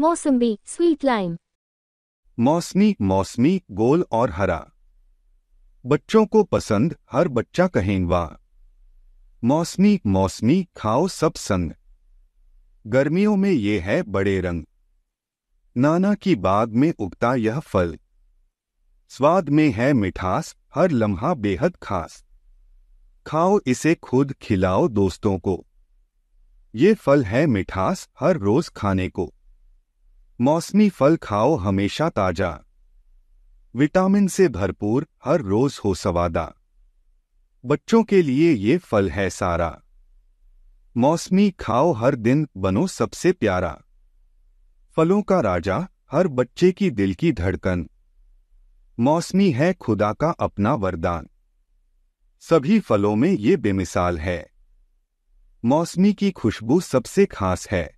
मौसम्बी sweet lime मौसमी मौसमी गोल और हरा बच्चों को पसंद हर बच्चा कहें वाह मौसमी मौसमी खाओ सब संग गर्मियों में ये है बड़े रंग नाना की बाग में उगता यह फल स्वाद में है मिठास हर लम्हा बेहद खास खाओ इसे खुद खिलाओ दोस्तों को ये फल है मिठास हर रोज खाने को मौसमी फल खाओ हमेशा ताजा विटामिन से भरपूर हर रोज हो सवादा बच्चों के लिए ये फल है सारा मौसमी खाओ हर दिन बनो सबसे प्यारा फलों का राजा हर बच्चे की दिल की धड़कन मौसमी है खुदा का अपना वरदान सभी फलों में ये बेमिसाल है मौसमी की खुशबू सबसे खास है